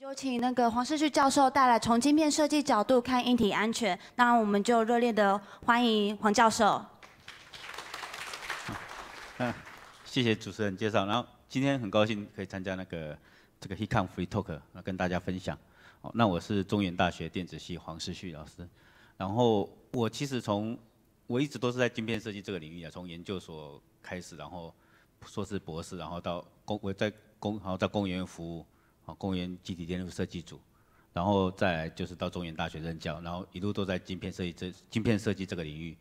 有请那个黄世旭教授带来《从晶片设计角度看硬体安全》。那我们就热烈的欢迎黄教授。嗯，谢谢主持人介绍。然后今天很高兴可以参加那个这个 Hecon Free Talk，那跟大家分享。哦，那我是中原大学电子系黄世旭老师。然后我其实从我一直都是在晶片设计这个领域啊，从研究所开始，然后硕士、博士，然后到公我在公，然后在公务员服务。啊，公园集体电路设计组，然后再就是到中原大学任教，然后一路都在晶片设计这晶片设计这个领域，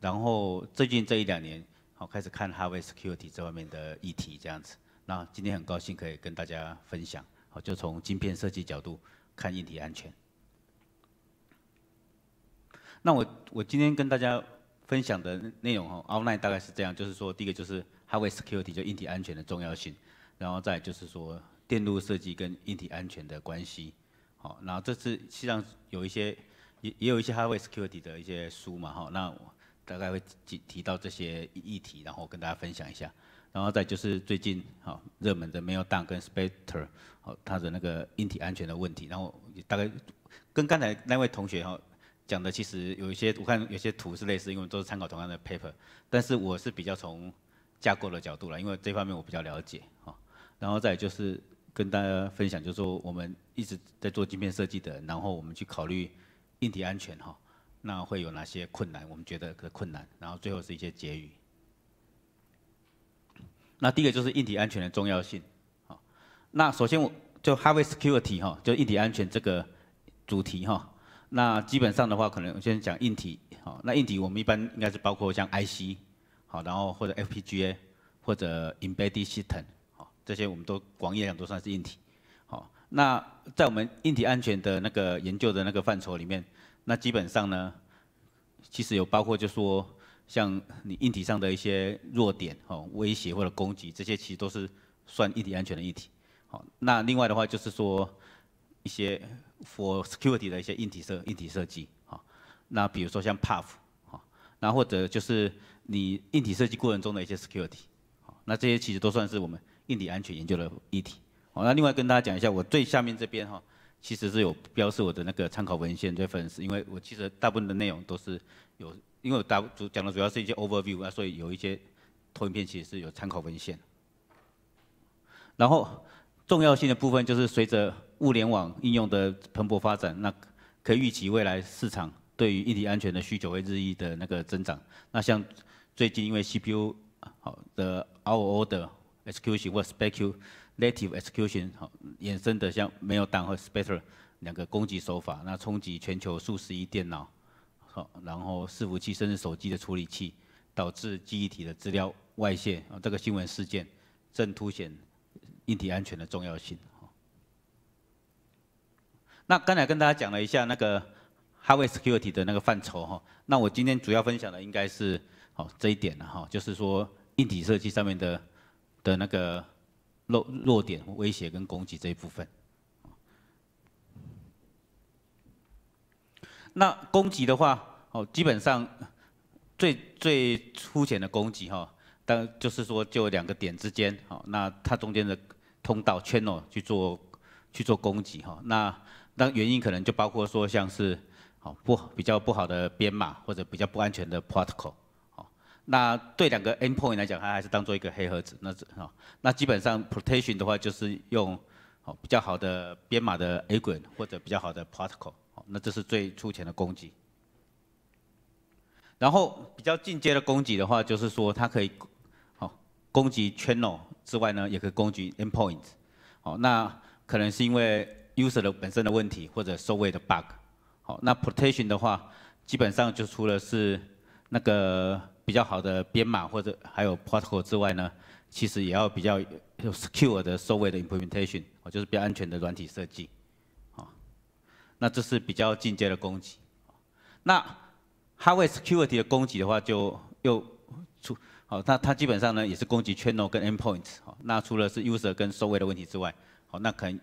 然后最近这一两年，好开始看华为 security 这方面的议题这样子。那今天很高兴可以跟大家分享，好就从晶片设计角度看硬体安全。那我我今天跟大家分享的内容哦 o n l i n e 大概是这样，就是说第一个就是华为 security 就硬体安全的重要性，然后再就是说。电路设计跟硬体安全的关系，好，然后这次实际上有一些也也有一些 h i g h w a y security 的一些书嘛，哈，那我大概会提提到这些议题，然后跟大家分享一下，然后再就是最近好热门的 Meltdown 跟 Spectre，好，它的那个硬体安全的问题，然后大概跟刚才那位同学哈讲的其实有一些我看有些图是类似，因为都是参考同样的 paper，但是我是比较从架构的角度来，因为这方面我比较了解，哈，然后再就是。跟大家分享，就是说我们一直在做镜片设计的，然后我们去考虑硬体安全哈，那会有哪些困难？我们觉得的困难，然后最后是一些结语。那第一个就是硬体安全的重要性。好，那首先我就 h a r v e s t e Security 哈，就硬体安全这个主题哈。那基本上的话，可能先讲硬体。好，那硬体我们一般应该是包括像 IC，好，然后或者 FPGA 或者 Embedded System。这些我们都广义上都算是硬体，好。那在我们硬体安全的那个研究的那个范畴里面，那基本上呢，其实有包括就说像你硬体上的一些弱点、哦威胁或者攻击，这些其实都是算硬体安全的议题。好，那另外的话就是说一些 for security 的一些硬体设硬体设计，好。那比如说像 Puff，好，那或者就是你硬体设计过程中的一些 security，好，那这些其实都算是我们。硬体安全研究的议题。好，那另外跟大家讲一下，我最下面这边哈，其实是有标示我的那个参考文献对粉丝，因为我其实大部分的内容都是有，因为我大主讲的主要是一些 overview 啊，所以有一些投影片其实是有参考文献。然后重要性的部分就是，随着物联网应用的蓬勃发展，那可以预期未来市场对于硬体安全的需求会日益的那个增长。那像最近因为 CPU 好的 RO 的。execution 或 speculative execution 好衍生的像 m 有 l d o w n 和 Spectre 两个攻击手法，那冲击全球数十亿电脑，好然后伺服器甚至手机的处理器，导致记忆体的资料外泄啊这个新闻事件正凸显硬体安全的重要性。那刚才跟大家讲了一下那个 hardware security 的那个范畴哈，那我今天主要分享的应该是好这一点了哈，就是说硬体设计上面的。的那个弱弱点威胁跟攻击这一部分，那攻击的话，哦，基本上最最粗浅的攻击哈，但就是说就两个点之间，好，那它中间的通道 channel 去做去做攻击哈，那那原因可能就包括说像是好不比较不好的编码或者比较不安全的 protocol。那对两个 endpoint 来讲，它还是当做一个黑盒子。那这哦，那基本上 protection 的话，就是用哦比较好的编码的 a g r t 或者比较好的 protocol。好，那这是最粗浅的攻击。然后比较进阶的攻击的话，就是说它可以哦攻击 channel 之外呢，也可以攻击 endpoint。哦，那可能是因为 user 的本身的问题或者收尾的 bug。好，那 protection 的话，基本上就除了是那个。比较好的编码或者还有 protocol 之外呢，其实也要比较有 secure 的收尾的 implementation，哦，就是比较安全的软体设计，哦，那这是比较进阶的攻击。那 hardware security 的攻击的话，就又出，好，那它基本上呢也是攻击 channel 跟 endpoint，哦，那除了是 user 跟收尾的问题之外，哦，那可能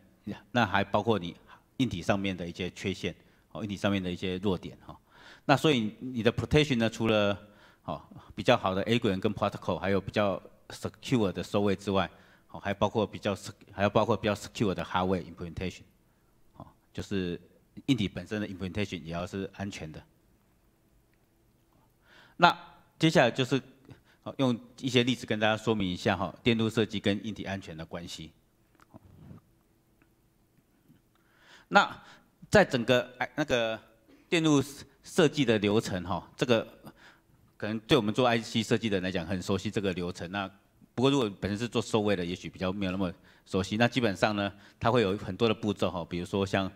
那还包括你硬体上面的一些缺陷，哦，硬体上面的一些弱点，哈，那所以你的 protection 呢，除了好，比较好的 A 鬼元跟 Protocol，还有比较 Secure 的收位之外，哦，还包括比较还要包括比较 Secure 的 Hardware Implementation，好，就是硬体本身的 Implementation 也要是安全的。那接下来就是用一些例子跟大家说明一下哈，电路设计跟硬体安全的关系。那在整个那个电路设计的流程哈，这个。可能对我们做 IC 设计的来讲很熟悉这个流程，那不过如果本身是做收尾的，也许比较没有那么熟悉。那基本上呢，它会有很多的步骤哈，比如说像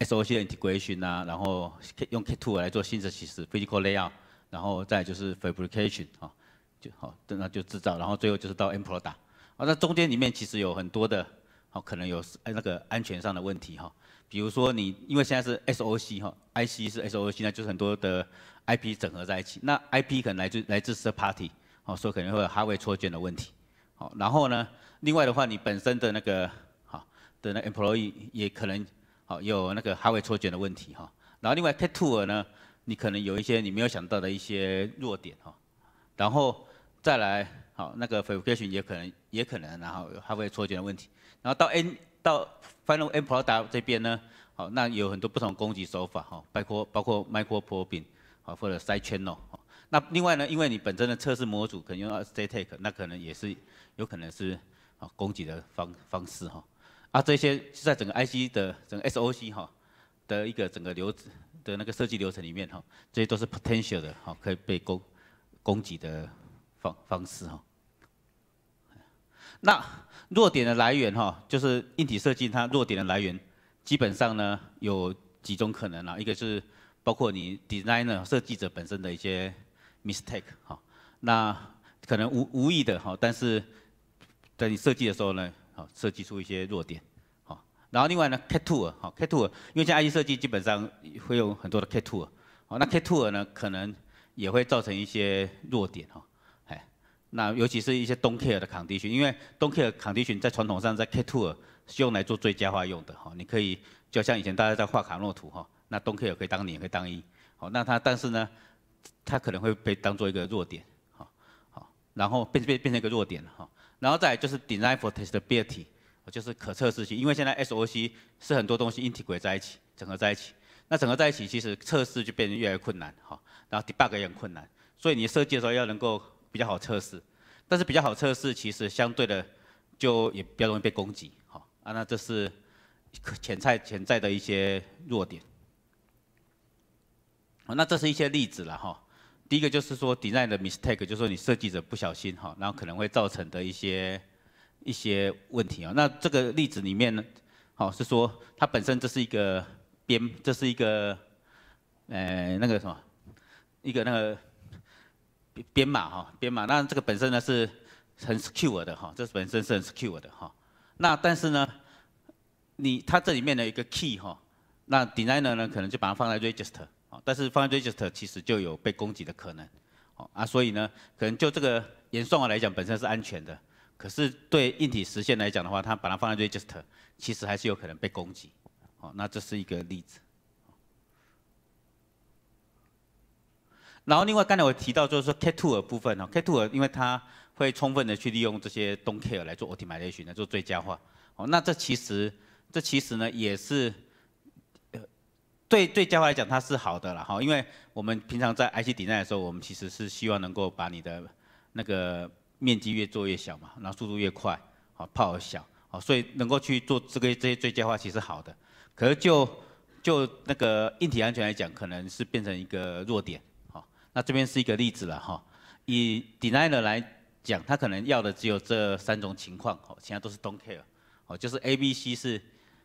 SOC 的 integration 啊，然后用 K2 来做新的其实 physical layout，然后再就是 fabrication 啊，就好，那就制造，然后最后就是到 n m p r o n t 啊，那中间里面其实有很多的，好可能有那个安全上的问题哈。比如说你，因为现在是 SOC 哈，IC 是 SOC，那就是很多的 IP 整合在一起。那 IP 可能来自来自 third party，哦，所以可能会有哈 r d w 错的问题。好，然后呢，另外的话，你本身的那个好，的那 employee 也可能好有那个哈 a r d 错的问题哈。然后另外 tattoo 呢，你可能有一些你没有想到的一些弱点哈。然后再来好那个 fabrication 也可能也可能然后 h a r d w 错的问题。然后到 n 到 final product 这边呢，好，那有很多不同攻击手法，哈，包括包括 micro probing，好，或者塞圈哦。好，那另外呢，因为你本身的测试模组可能用 static，那可能也是有可能是啊攻击的方方式哈，啊这些是在整个 IC 的整个 SOC 哈的一个整个流的那个设计流程里面哈，这些都是 potential 的，哈，可以被攻攻击的方方式哈。那弱点的来源，哈，就是硬体设计它弱点的来源，基本上呢有几种可能啊，一个是包括你 designer 设计者本身的一些 mistake，哈，那可能无无意的哈，但是在你设计的时候呢，好设计出一些弱点，好，然后另外呢 c a t tool，好 c a t tool，因为在 IE 设计基本上会有很多的 c a t tool，好，那 c a t tool 呢可能也会造成一些弱点，哈。那尤其是一些 Don't care 的 Condition，因为 Don't care Condition 在传统上在 k t o 是用来做最佳化用的哈，你可以就像以前大家在画卡诺图哈，那 Don't care 可以当也可以当一，好，那它但是呢，它可能会被当做一个弱点，好，好，然后变变变成一个弱点哈，然后再就是 Design for Testability，就是可测试性，因为现在 SOC 是很多东西 a 体 e 在一起整合在一起，那整合在一起其实测试就变得越来越困难哈，然后 Debug 也很困难，所以你设计的时候要能够。比较好测试，但是比较好测试，其实相对的就也比较容易被攻击，哈啊，那这是潜在潜在的一些弱点。那这是一些例子了哈。第一个就是说 design 的 mistake，就是说你设计者不小心哈，然后可能会造成的一些一些问题啊。那这个例子里面呢，好是说它本身这是一个编，这是一个呃那个什么一个那个。编码哈，编码那这个本身呢是很 secure 的哈，这本身是很 secure 的哈。那但是呢，你它这里面的一个 key 哈，那 designer 呢可能就把它放在 register，但是放在 register 其实就有被攻击的可能。啊，所以呢，可能就这个演算法来讲本身是安全的，可是对硬体实现来讲的话，它把它放在 register，其实还是有可能被攻击。哦，那这是一个例子。然后，另外刚才我提到就是说，K two 的部分呢，K two 因为它会充分的去利用这些 don't care 来做 optimization，来做最佳化。哦，那这其实这其实呢，也是对最佳化来讲，它是好的了哈。因为我们平常在 IC d e 的时候，我们其实是希望能够把你的那个面积越做越小嘛，然后速度越快，好，泡小，好，所以能够去做这个这些最佳化，其实好的。可是就就那个硬体安全来讲，可能是变成一个弱点。那这边是一个例子了哈，以 designer 来讲，他可能要的只有这三种情况，哦，其他都是 don't care，哦，就是 A B C 是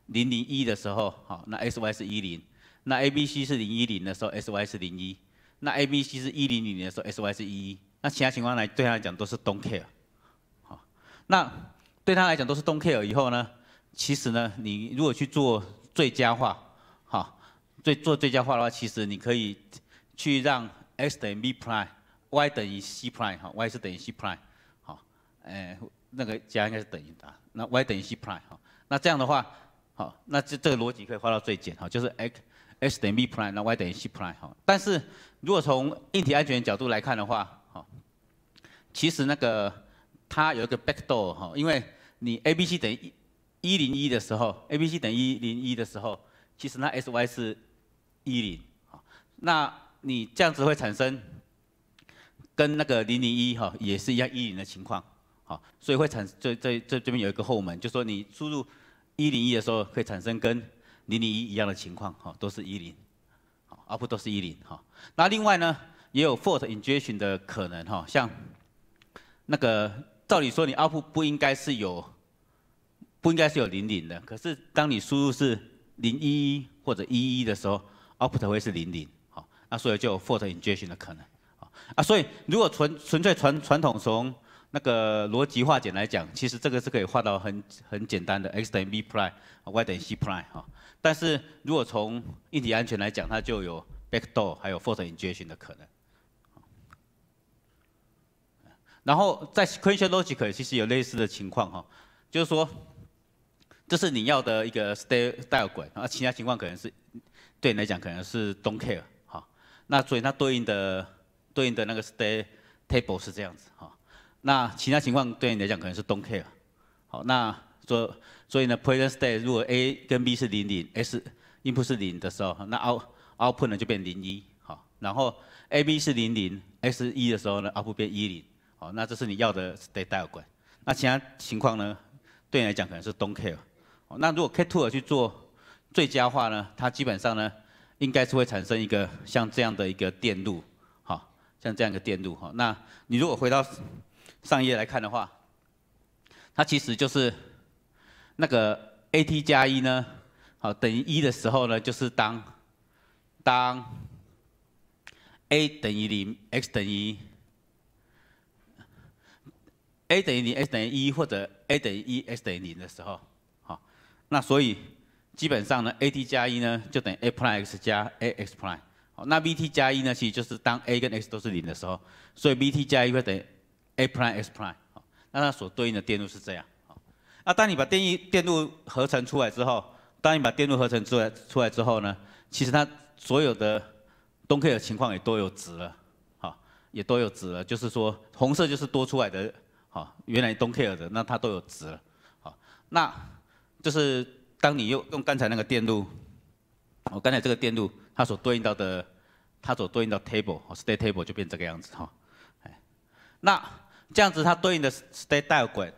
零零一的时候，好，那 S Y 是一零，那 A B C 是零一零的时候，S Y 是零一，那 A B C 是一零零的时候，S Y 是一一，那其他情况来对他来讲都是 don't care，好，那对他来讲都是 don't care 以后呢，其实呢，你如果去做最佳化，好，最做最佳化的话，其实你可以去让 x 等于 b prime，y 等于 c prime 哈，y 是等于 c prime，好，哎，那个加应该是等于的，那 y 等于 c prime 哈，那这样的话，好，那这这个逻辑可以画到最简哈，就是 x，x 等于 b prime，那 y 等于 c prime 哈，但是如果从硬体安全角度来看的话，哈，其实那个它有一个 backdoor 哈，因为你 a b c 等于一零一的时候，a b c 等于一零一的时候，其实那 s y 是一零，好，那你这样子会产生跟那个零零一哈也是一样一零的情况，好，所以会产这这这这边有一个后门，就说你输入一零一的时候，会产生跟零零一一样的情况，哈，都是一零，好，UP 都是一零哈。那另外呢，也有 fault injection 的可能哈，像那个照理说你 UP 不应该是有不应该是有零零的，可是当你输入是零一一或者一一的时候，UP 会是零零。那所以就有 force injection 的可能，啊啊，所以如果纯纯粹传传统从那个逻辑化简来讲，其实这个是可以画到很很简单的 x 等于 b prime，y 等于 c prime 哈。但是如果从硬体安全来讲，它就有 backdoor，还有 force injection 的可能。然后在 sequential logic 其实有类似的情况哈，就是说这是你要的一个 stay style r u 啊，其他情况可能是对你来讲可能是 don't care。那所以那对应的对应的那个 s t a y table 是这样子哈，那其他情况对你来讲可能是 don't care，好那所所以呢 present s t a y 如果 A 跟 B 是零零，S input 是零的时候，那 out output 呢就变零一好，然后 A B 是零零，S 一的时候呢，output 变一零，好那这是你要的 s t a y diagram，那其他情况呢，对你来讲可能是 don't care，好那如果 K two 去做最佳化呢，它基本上呢。应该是会产生一个像这样的一个电路，好，像这样一个电路，哈。那你如果回到上一页来看的话，它其实就是那个 A T 加一呢，好，等于一的时候呢，就是当当 A 等于零，X 等于 A 等于零，X 等于一，或者 A 等于一，X 等于零的时候，好，那所以。基本上呢，a t 加一呢就等于 a prime x 加 a x prime。那 v t 加一呢，其实就是当 a 跟 x 都是零的时候，所以 v t 加一会等于 a prime x prime。好，那它所对应的电路是这样。好，那当你把电一电路合成出来之后，当你把电路合成出来出来之后呢，其实它所有的 d o n 情况也都有值了。好，也都有值了，就是说红色就是多出来的。好，原来 don't care 的那它都有值了。好，那就是。当你用用刚才那个电路，我刚才这个电路，它所对应到的，它所对应到 table，state table 就变这个样子哈，哎，那这样子它对应的 state diagram，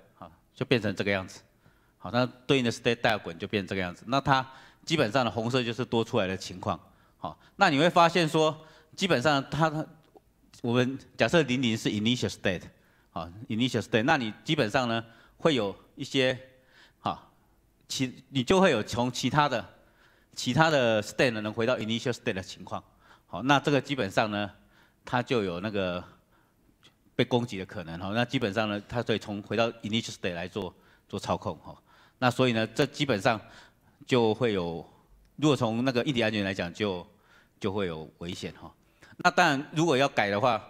就变成这个样子，好，那对应的 state diagram 就变这个样子，那它基本上的红色就是多出来的情况，好，那你会发现说，基本上它，我们假设零零是 initial state，好，initial state，那你基本上呢会有一些。其你就会有从其他的、其他的 state 能回到 initial state 的情况，好，那这个基本上呢，它就有那个被攻击的可能哈。那基本上呢，它可以从回到 initial state 来做做操控哈。那所以呢，这基本上就会有，如果从那个异地安全来讲，就就会有危险哈。那当然，如果要改的话，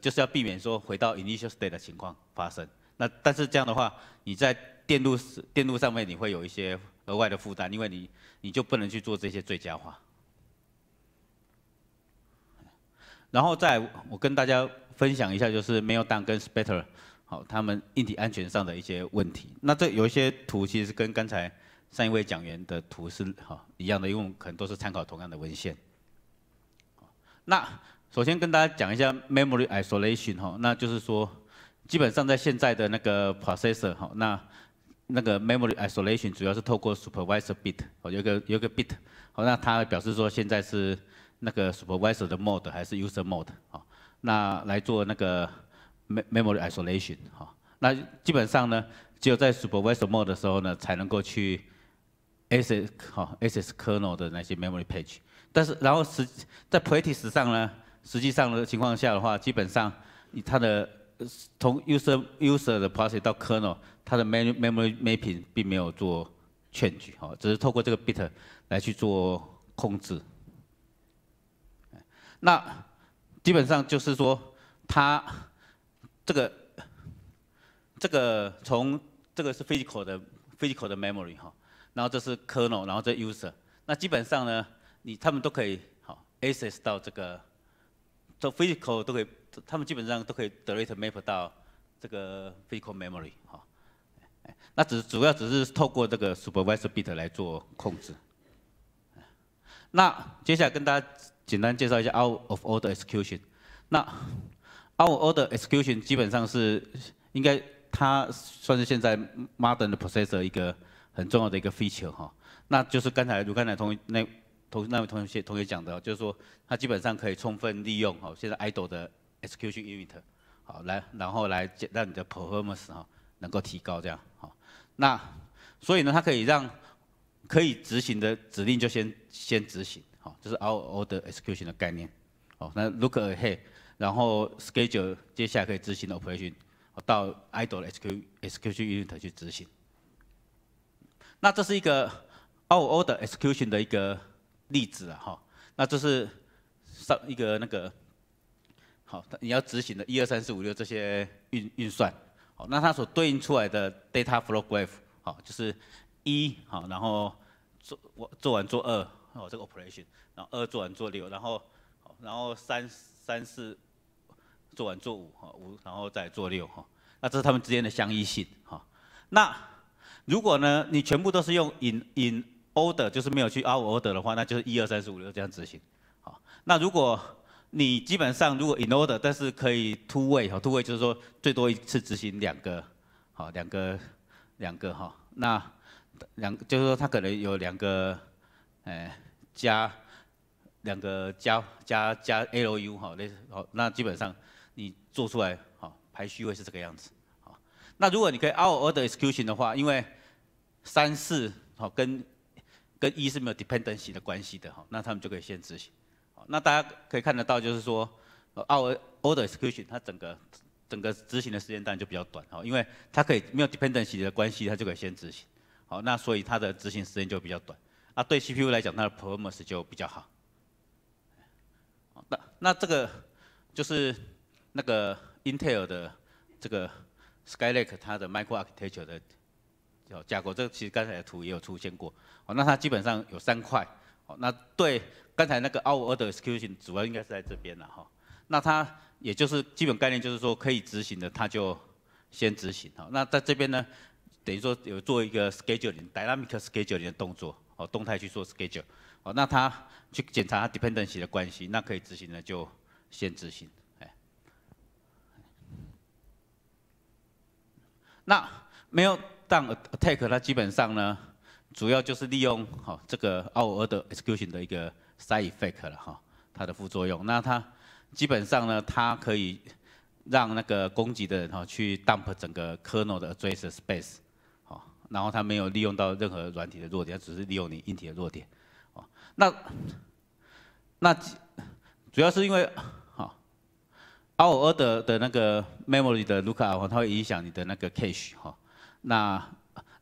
就是要避免说回到 initial state 的情况发生。那但是这样的话，你在电路电路上面你会有一些额外的负担，因为你你就不能去做这些最佳化。然后再我跟大家分享一下，就是 meltdown 跟 specter，好，他们硬体安全上的一些问题。那这有一些图，其实跟刚才上一位讲员的图是哈一样的，因为可能都是参考同样的文献。那首先跟大家讲一下 memory isolation 哈，那就是说。基本上在现在的那个 processor 哈，那那个 memory isolation 主要是透过 supervisor bit 哦，有个有个 bit 好，那它表示说现在是那个 supervisor 的 mode 还是 user mode 好，那来做那个 memory isolation 哈，那基本上呢，只有在 supervisor mode 的时候呢，才能够去 access 好 access kernel 的那些 memory page，但是然后实在 practice 上呢，实际上的情况下的话，基本上以它的从 user user 的 process 到 kernel，它的 memory memory mapping 并没有做 change 哈，只是透过这个 bit 来去做控制。那基本上就是说，它这个这个从这个是 physical 的 physical 的 memory 哈，然后这是 kernel，然后这 user，那基本上呢，你他们都可以好 access 到这个都 physical 都可以。他们基本上都可以 d e l e t e map 到这个 physical memory 哈，那只主要只是透过这个 supervisor bit 来做控制。那接下来跟大家简单介绍一下 out of order execution。那 out of order execution 基本上是应该它算是现在 modern 的 processor 一个很重要的一个 feature 哈。那就是刚才如刚才同那同那位同学同学讲的，就是说它基本上可以充分利用哈现在 i d t e l 的 Execution Unit，好，来然后来让你的 Performance 哈能够提高这样，好，那所以呢，它可以让可以执行的指令就先先执行，好，这是 Roo 的 Execution 的概念，哦，那 Look Ahead，然后 Schedule 接下来可以执行的 operation，到 Idle 的 SQ Execution Unit 去执行，那这是一个 Roo 的 Execution 的一个例子啊，哈，那这是上一个那个。好，你要执行的，一、二、三、四、五、六这些运运算，好，那它所对应出来的 data flow graph 好，就是一好，然后做我做完做二，好，这个 operation，然后二做完做六，然后好，然后三三四做完做五，哈五，然后再做六，哈，那这是他们之间的相依性，哈。那如果呢，你全部都是用 in in order，就是没有去 out order 的话，那就是一、二、三、四、五、六这样执行，好。那如果你基本上如果 in order，但是可以 two way 哈，two way 就是说最多一次执行两个，好两个两个哈，那两就是说它可能有两个，哎加两个加加加 L U 哈，那好，那基本上你做出来好排序会是这个样子，好，那如果你可以 out order execution 的话，因为三四好跟跟一是没有 dependency 的关系的哈，那他们就可以先执行。那大家可以看得到，就是说，order u execution 它整个整个执行的时间段就比较短，哦，因为它可以没有 dependency 的关系，它就可以先执行，好，那所以它的执行时间就比较短，啊，对 CPU 来讲，它的 performance 就比较好。那那这个就是那个 Intel 的这个 Skylake 它的 microarchitecture 的叫架构，这个其实刚才的图也有出现过，哦，那它基本上有三块。那对刚才那个二 o r d execution，主要应该是在这边了哈。那它也就是基本概念，就是说可以执行的，它就先执行哈。那在这边呢，等于说有做一个 schedule dynamic schedule 的动作，哦，动态去做 schedule。哦，那它去检查 dependency 的关系，那可以执行的就先执行。哎，那没有 d o n attack，它基本上呢。主要就是利用哈这个奥鹅的 execution 的一个 side effect 了哈，它的副作用。那它基本上呢，它可以让那个攻击的人哈去 dump 整个 kernel 的 address space，哦，然后它没有利用到任何软体的弱点，只是利用你硬体的弱点，哦。那那主要是因为哈傲鹅的的那个 memory 的 lookup，它会影响你的那个 cache 哈。那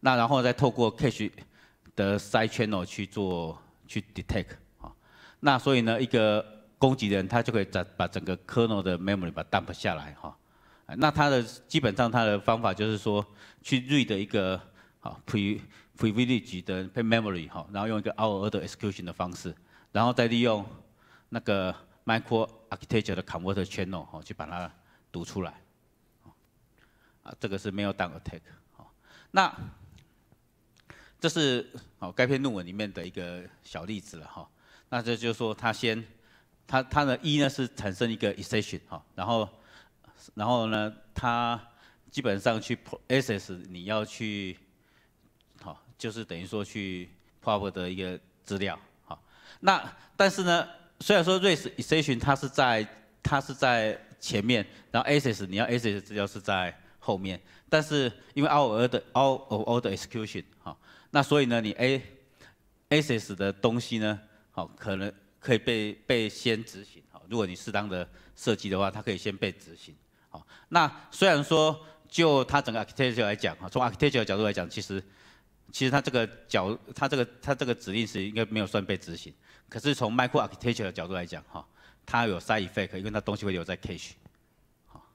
那然后再透过 cache。的 side channel 去做去 detect 啊。那所以呢，一个攻击人他就可以在把整个 kernel 的 memory 把 dump 下来哈，那他的基本上他的方法就是说去 read 一个啊 pre privilege 的 memory 哈，然后用一个 out of execution 的方式，然后再利用那个 micro architecture 的 covert n channel 哈去把它读出来，啊，这个是没有 down attack 哈，那。这是好，该篇论文里面的一个小例子了哈。那这就说，它先，它它的一呢是产生一个 e x e s s t i o n 哈，然后，然后呢，它基本上去 process 你要去，好，就是等于说去 prop 的一个资料哈。那但是呢，虽然说 race e x e c t i o n 它是在它是在前面，然后 access 你要 access 资料是在后面，但是因为 a of r l l of all 的 execution 哈。那所以呢，你 A，AS s 的东西呢，好可能可以被被先执行，好，如果你适当的设计的话，它可以先被执行，好。那虽然说就它整个 architecture 来讲，哈，从 architecture 角度来讲，其实其实它这个角，它这个它这个指令是应该没有算被执行，可是从 microarchitecture 的角度来讲，哈，它有 side effect，因为它东西会留在 cache，好。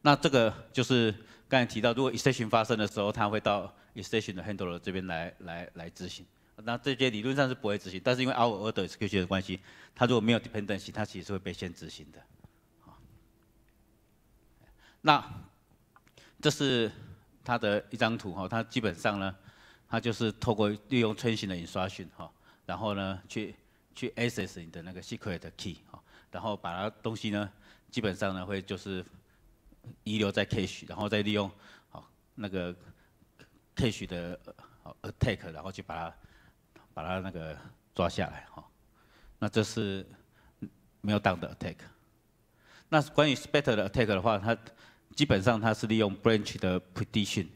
那这个就是。刚才提到，如果 e x e c s i o n 发生的时候，它会到 e x e c s i o n 的 handler 这边来来来执行。那这些理论上是不会执行，但是因为 our order execution 的关系，它如果没有 dependency，它其实是会被先执行的。好，那这是它的一张图哈，它基本上呢，它就是透过利用 t r a n s i n t 的 e n c r t i o n 哈，然后呢去去 access 你的那个 secret key 哈，然后把它东西呢，基本上呢会就是。遗留在 cache，然后再利用好那个 cache 的 attack，然后去把它把它那个抓下来哈。那这是没有挡的 attack。那关于 s p a t t e r 的 attack 的话，它基本上它是利用 branch 的 prediction，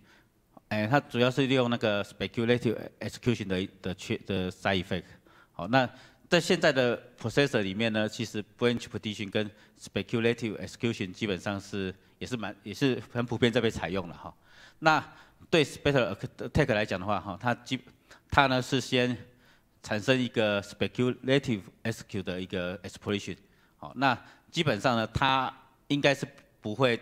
哎，它主要是利用那个 speculative execution 的的缺的 side effect。好，那在现在的 processor 里面呢，其实 branch prediction 跟 speculative execution 基本上是也是蛮也是很普遍在被采用了哈。那对 s p e c i r attack 来讲的话哈，它基它呢是先产生一个 speculative execute 的一个 e x p l o i a t i o n 好，那基本上呢，它应该是不会，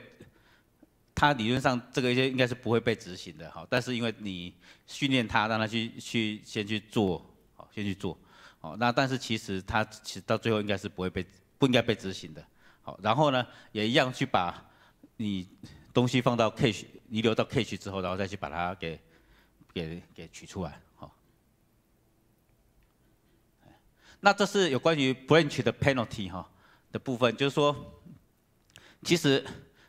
它理论上这个应该是不会被执行的哈。但是因为你训练它，让它去去先去做好，先去做。哦，那但是其实他其实到最后应该是不会被不应该被执行的。好，然后呢，也一样去把你东西放到 c a s e 遗留到 c a s e 之后，然后再去把它给给给取出来。好，那这是有关于 branch 的 penalty 哈的部分，就是说，其实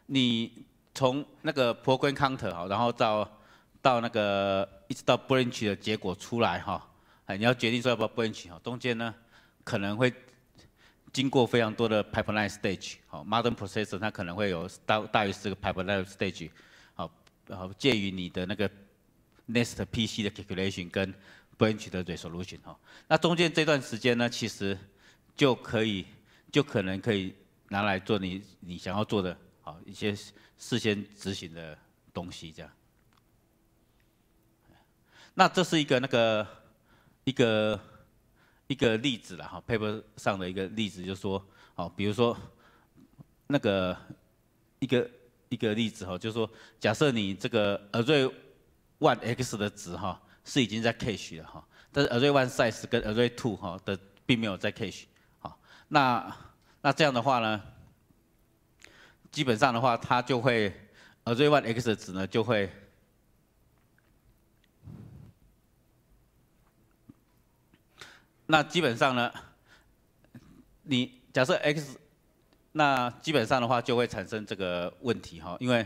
你从那个 program counter 哈，然后到到那个一直到 branch 的结果出来哈。哎，你要决定说要不要 branch 哦，中间呢可能会经过非常多的 pipeline stage，好，modern processor 它可能会有大大于四个 pipeline stage，好，然后介于你的那个 nest PC 的 calculation 跟 branch 的 resolution 哦，那中间这段时间呢，其实就可以就可能可以拿来做你你想要做的好一些事先执行的东西这样。那这是一个那个。一个一个例子了哈，paper 上的一个例子就说，好，比如说那个一个一个例子哈，就说假设你这个 array one x 的值哈是已经在 cache 了哈，但是 array one size 跟 array two 哈的并没有在 cache，好，那那这样的话呢，基本上的话它就会 array one x 的值呢就会。那基本上呢，你假设 x，那基本上的话就会产生这个问题哈，因为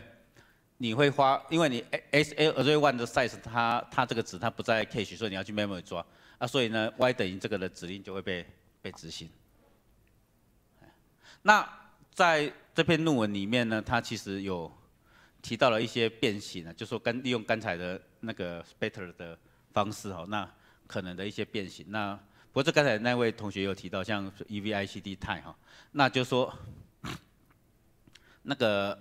你会花，因为你 S A array one 的 size，它它这个值它不在 cache，所以你要去 memory 抓，啊，所以呢，y 等于这个的指令就会被被执行。那在这篇论文里面呢，它其实有提到了一些变形啊，就说跟利用刚才的那个 s p a t i a 的方式哦，那可能的一些变形那。不过，刚才那位同学有提到像 E V I C D t 哈，那就说那个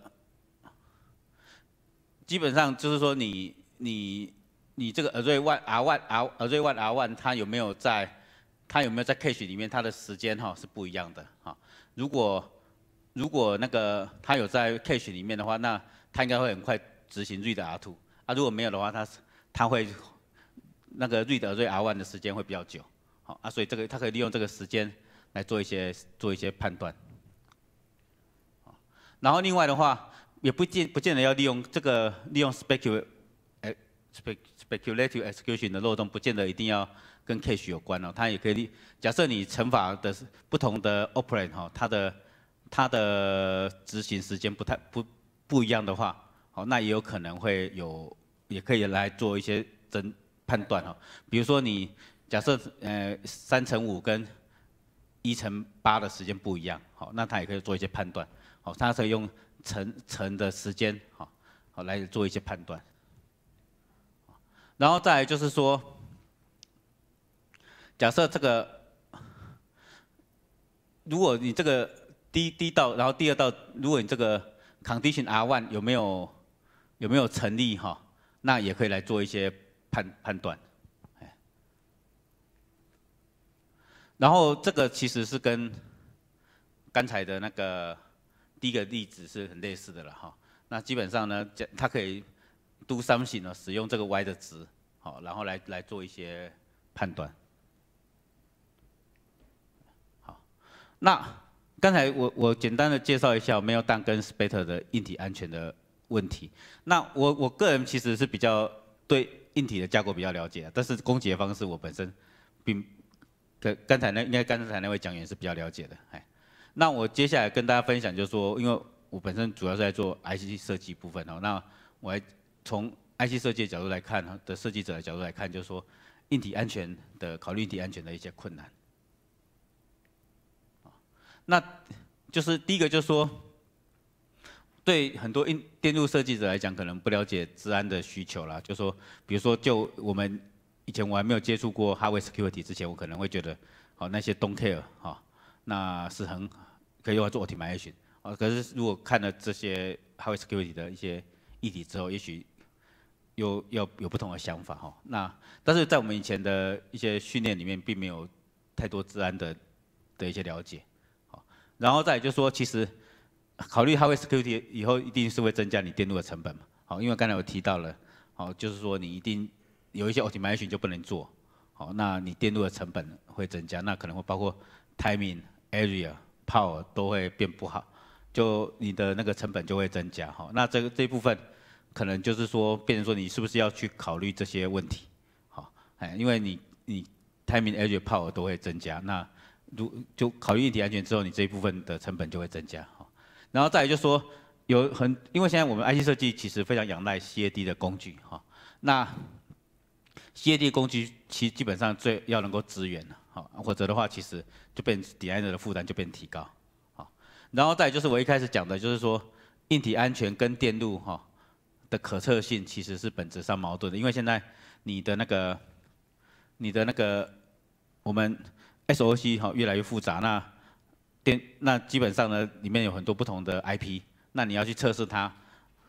基本上就是说，你你你这个 r r a y one r one r r a y one r one 它有没有在它有没有在 cache 里面？它的时间哈是不一样的哈。如果如果那个它有在 cache 里面的话，那它应该会很快执行 read r two 啊。如果没有的话，它它会那个 read r r a y r one 的时间会比较久。好啊，所以这个他可以利用这个时间来做一些做一些判断。然后另外的话也不见不见得要利用这个利用 speculative execution 的漏洞，不见得一定要跟 cache 有关哦。它也可以假设你乘法的不同的 operation 哈，它的它的执行时间不太不不一样的话，好，那也有可能会有也可以来做一些真判断哦。比如说你。假设呃三乘五跟一乘八的时间不一样，好，那它也可以做一些判断，好，它可以用乘乘的时间，好，好来做一些判断。然后再来就是说，假设这个，如果你这个第第道，然后第二道，如果你这个 condition R one 有没有有没有成立哈，那也可以来做一些判判断。然后这个其实是跟刚才的那个第一个例子是很类似的了哈。那基本上呢，它可以 do something 呢，使用这个 y 的值，好，然后来来做一些判断。好，那刚才我我简单的介绍一下 m e l t d o n 跟 Spectre 的硬体安全的问题。那我我个人其实是比较对硬体的架构比较了解，但是攻击的方式我本身并。可刚才那应该刚才那位讲员是比较了解的，哎，那我接下来跟大家分享，就是说因为我本身主要是在做 IC 设计部分哦，那我还从 IC 设计的角度来看，的设计者的角度来看，就是说硬体安全的考虑硬体安全的一些困难，那就是第一个，就是说对很多硬电路设计者来讲，可能不了解治安的需求啦，就说比如说就我们。以前我还没有接触过 highway security 之前，我可能会觉得，哦，那些 don't care 哈，那是很可以用来做 optimization 哦。可是如果看了这些 highway security 的一些议题之后，也许又要有不同的想法哈。那但是在我们以前的一些训练里面，并没有太多治安的的一些了解，好。然后再就是说，其实考虑 highway security 以后，一定是会增加你电路的成本嘛，好，因为刚才我提到了，好，就是说你一定。有一些 optimization 就不能做，好，那你电路的成本会增加，那可能会包括 timing area power 都会变不好，就你的那个成本就会增加哈。那这个这一部分可能就是说，变成说你是不是要去考虑这些问题，好，哎，因为你你 timing area power 都会增加，那如就考虑一安全之后，你这一部分的成本就会增加哈。然后再来就说，有很因为现在我们 IC 设计其实非常仰赖 CAD 的工具哈，那。接地工具其基本上最要能够支援了，好，否则的话其实就变底下的负担就变提高，好，然后再就是我一开始讲的就是说硬体安全跟电路哈的可测性其实是本质上矛盾的，因为现在你的那个你的那个我们 SOC 哈越来越复杂，那电那基本上呢里面有很多不同的 IP，那你要去测试它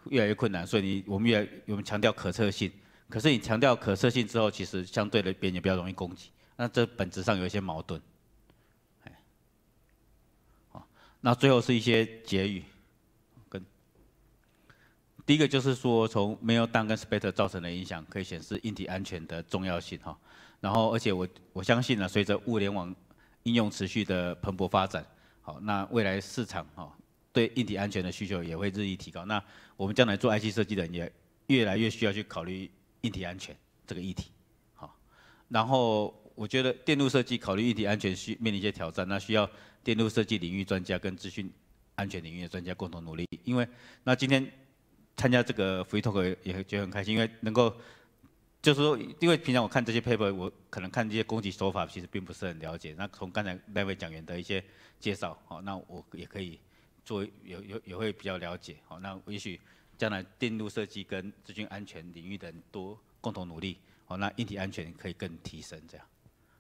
越来越困难，所以你我们越我们强调可测性。可是你强调可测性之后，其实相对的别人比较容易攻击，那这本质上有一些矛盾。好，那最后是一些结语。跟第一个就是说，从没有当跟 spatter 造成的影响，可以显示硬体安全的重要性哈。然后，而且我我相信呢，随着物联网应用持续的蓬勃发展，好，那未来市场哈对硬体安全的需求也会日益提高。那我们将来做 I C 设计的也越来越需要去考虑。硬体安全这个议题，好，然后我觉得电路设计考虑一体安全需面临一些挑战，那需要电路设计领域专家跟资讯安全领域的专家共同努力。因为那今天参加这个 free t a l k 也也很开心，因为能够就是说，因为平常我看这些 paper，我可能看这些攻击手法其实并不是很了解。那从刚才那位讲员的一些介绍，好，那我也可以做也也也会比较了解。好，那也许。将来电路设计跟资讯安全领域的多共同努力，好，那议体安全可以更提升这样，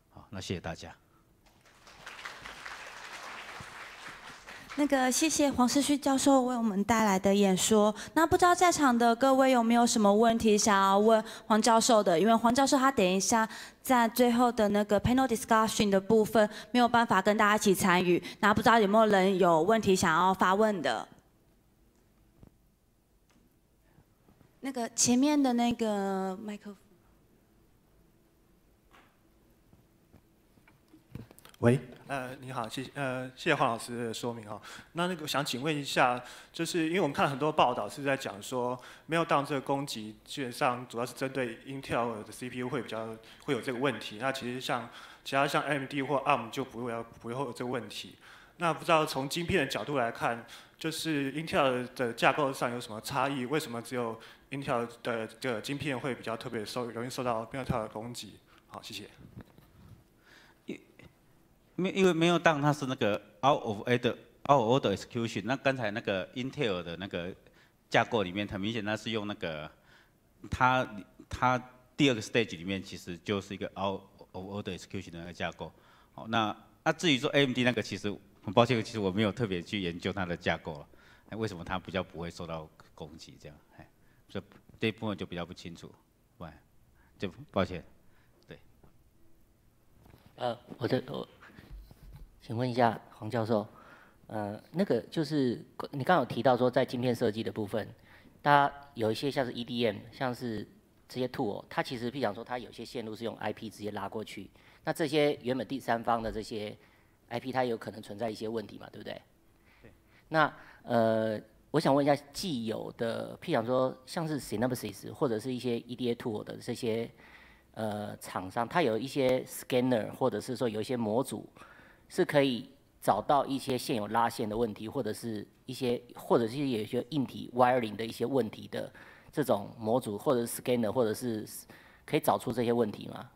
好，那谢谢大家。那个谢谢黄世旭教授为我们带来的演说。那不知道在场的各位有没有什么问题想要问黄教授的？因为黄教授他等一下在最后的那个 panel discussion 的部分没有办法跟大家一起参与。那不知道有没有人有问题想要发问的？那个前面的那个麦克？喂，呃，你好，谢谢呃，谢谢黄老师的说明哈，那那个想请问一下，就是因为我们看了很多报道，是在讲说没有当这个攻击，基本上主要是针对 Intel 的 CPU 会比较会有这个问题。那其实像其他像 AMD 或 ARM 就不要不会有这个问题。那不知道从晶片的角度来看，就是 Intel 的架构上有什么差异？为什么只有？Intel 的这个晶片会比较特别受，容易受到 Intel 的攻击。好，谢谢。因，没因为没有当它是那个 out of t d e out of r d e execution。那刚才那个 Intel 的那个架构里面，很明显它是用那个它它第二个 stage 里面其实就是一个 out of o r d e r execution 的那个架构。好，那那至于说 AMD 那个，其实很抱歉，其实我没有特别去研究它的架构了。为什么它比较不会受到攻击？这样。这这部分就比较不清楚，喂，就抱歉，对。呃，我的我，请问一下黄教授，呃，那个就是你刚好提到说在晶片设计的部分，它有一些像是 EDM，像是这些 tool，它其实譬如说它有些线路是用 IP 直接拉过去，那这些原本第三方的这些 IP，它有可能存在一些问题嘛，对不对？对。那呃。我想问一下，既有的，譬如讲说像是 Synopsys 或者是一些 EDA Tool 的这些呃厂商，它有一些 scanner 或者是说有一些模组，是可以找到一些现有拉线的问题，或者是一些，或者是有一些硬体 w i r l i n g 的一些问题的这种模组，或者是 scanner，或者是可以找出这些问题吗？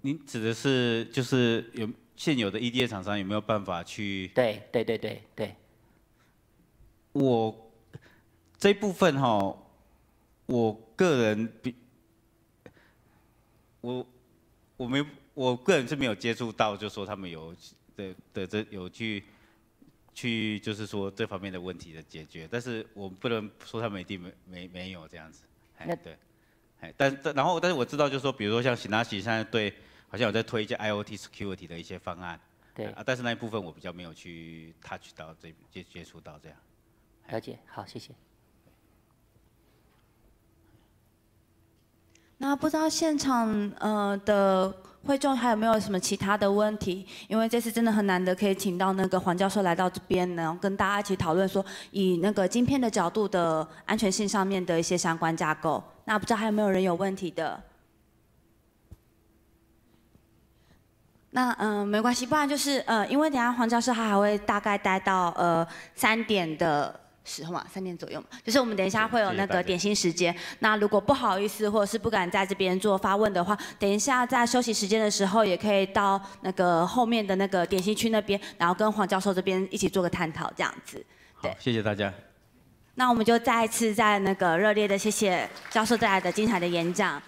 您指的是就是有现有的 EDA 厂商有没有办法去？对对对对对。我这部分哈，我个人比我我没我个人是没有接触到，就说他们有的的这有去去就是说这方面的问题的解决。但是我们不能说他们一定没没没有这样子。那对，哎，但然后但是我知道，就是说比如说像思拿奇，现在对好像有在推一些 IOT security 的一些方案。对啊，但是那一部分我比较没有去 touch 到这接接触到这样。了解，好，谢谢。那不知道现场呃的会众还有没有什么其他的问题？因为这次真的很难得可以请到那个黄教授来到这边，然后跟大家一起讨论说以那个晶片的角度的安全性上面的一些相关架构。那不知道还有没有人有问题的？那嗯，没关系，不然就是呃，因为等下黄教授他还会大概待到呃三点的。时候嘛，三点左右嘛，就是我们等一下会有那个点心时间。那如果不好意思或者是不敢在这边做发问的话，等一下在休息时间的时候也可以到那个后面的那个点心区那边，然后跟黄教授这边一起做个探讨这样子。好，谢谢大家。那我们就再一次在那个热烈的谢谢教授带来的精彩的演讲。